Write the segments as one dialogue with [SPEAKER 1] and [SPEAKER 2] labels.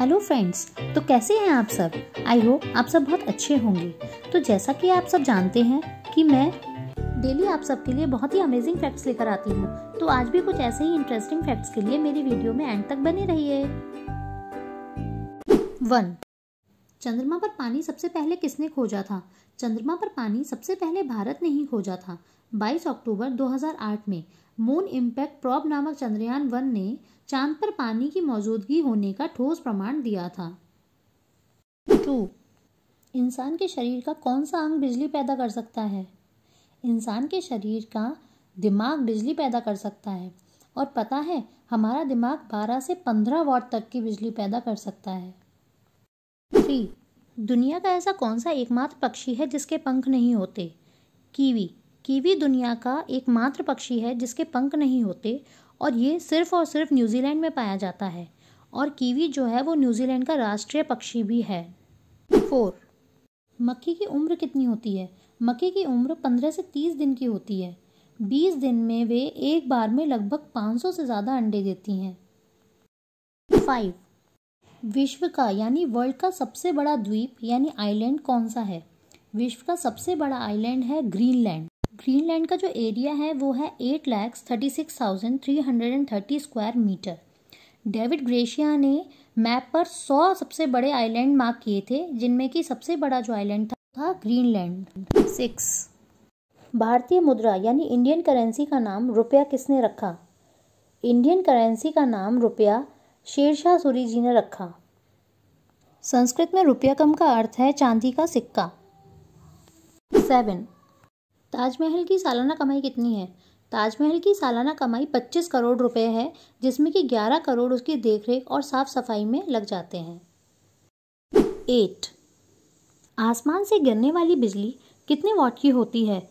[SPEAKER 1] hello friends तो कैसे हैं आप सब आई होप आप सब बहुत अच्छे होंगे तो जैसा कि आप सब जानते हैं कि मैं डेली आप सबके लिए बहुत ही अमेजिंग फैक्ट्स लेकर आती हूँ तो आज भी कुछ ऐसे ही इंटरेस्टिंग फैक्ट्स के लिए मेरी वीडियो में एंड तक बने रहिए वन चंद्रमा पर पानी सबसे पहले किसने खोजा था चंद्रमा पर पानी सबसे पहले भारत ने ही खोजा था 22 अक्टूबर 2008 में मून इम्पैक्ट प्रॉब नामक चंद्रयान वन ने चांद पर पानी की मौजूदगी होने का ठोस प्रमाण दिया था टू इंसान के शरीर का कौन सा अंग बिजली पैदा कर सकता है इंसान के शरीर का दिमाग बिजली पैदा कर सकता है और पता है हमारा दिमाग 12 से 15 वाट तक की बिजली पैदा कर सकता है थ्री दुनिया का ऐसा कौन सा एकमात्र पक्षी है जिसके पंख नहीं होते कीवी कीवी दुनिया का एकमात्र पक्षी है जिसके पंख नहीं होते और ये सिर्फ और सिर्फ न्यूजीलैंड में पाया जाता है और कीवी जो है वो न्यूजीलैंड का राष्ट्रीय पक्षी भी है फोर मक्खी की उम्र कितनी होती है मक्खी की उम्र पंद्रह से तीस दिन की होती है बीस दिन में वे एक बार में लगभग पाँच सौ से ज़्यादा अंडे देती हैं फाइव विश्व का यानी वर्ल्ड का सबसे बड़ा द्वीप यानी आइलैंड कौन सा है विश्व का सबसे बड़ा आइलैंड है ग्रीनलैंड ग्रीनलैंड का जो एरिया है वो है eight lakhs thirty six thousand three hundred and thirty square metre David Gracia ने मैप पर सौ सबसे बड़े आइलैंड मार्क किए थे जिनमें कि सबसे बड़ा जो आइलैंड था था ग्रीनलैंड सिक्स भारतीय मुद्रा यानी इंडियन करेंसी का नाम रुपया किसने रखा इंडियन करेंसी का नाम रुपया शेरशाह सूरी जी ने रखा संस्कृत में रुपया कम का अर्थ है चांदी का सिक्का सेवन ताजमहल की सालाना कमाई कितनी है ताजमहल की सालाना कमाई 25 करोड़ रुपए है जिसमें कि 11 करोड़ उसकी देखरेख और साफ सफाई में लग जाते हैं एट आसमान से गिरने वाली बिजली कितने वॉट की होती है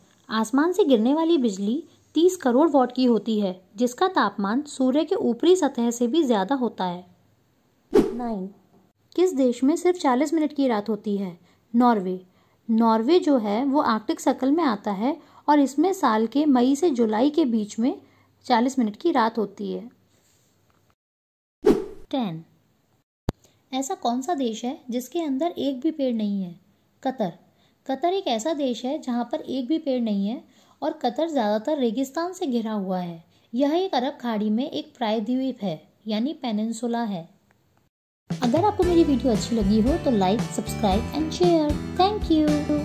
[SPEAKER 1] आसमान से गिरने वाली बिजली 30 करोड़ वॉट की होती है जिसका तापमान सूर्य के ऊपरी सतह से भी ज़्यादा होता है नाइन किस देश में सिर्फ 40 मिनट की रात होती है नॉर्वे नॉर्वे जो है वो आर्कटिक सर्कल में आता है और इसमें साल के मई से जुलाई के बीच में चालीस मिनट की रात होती है टेन ऐसा कौन सा देश है जिसके अंदर एक भी पेड़ नहीं है कतर कतर एक ऐसा देश है जहाँ पर एक भी पेड़ नहीं है और कतर ज़्यादातर रेगिस्तान से घिरा हुआ है यह एक अरब खाड़ी में एक प्रायद्वीप है यानी पेनिनसुला है अगर आपको मेरी वीडियो अच्छी लगी हो तो like subscribe and share thank you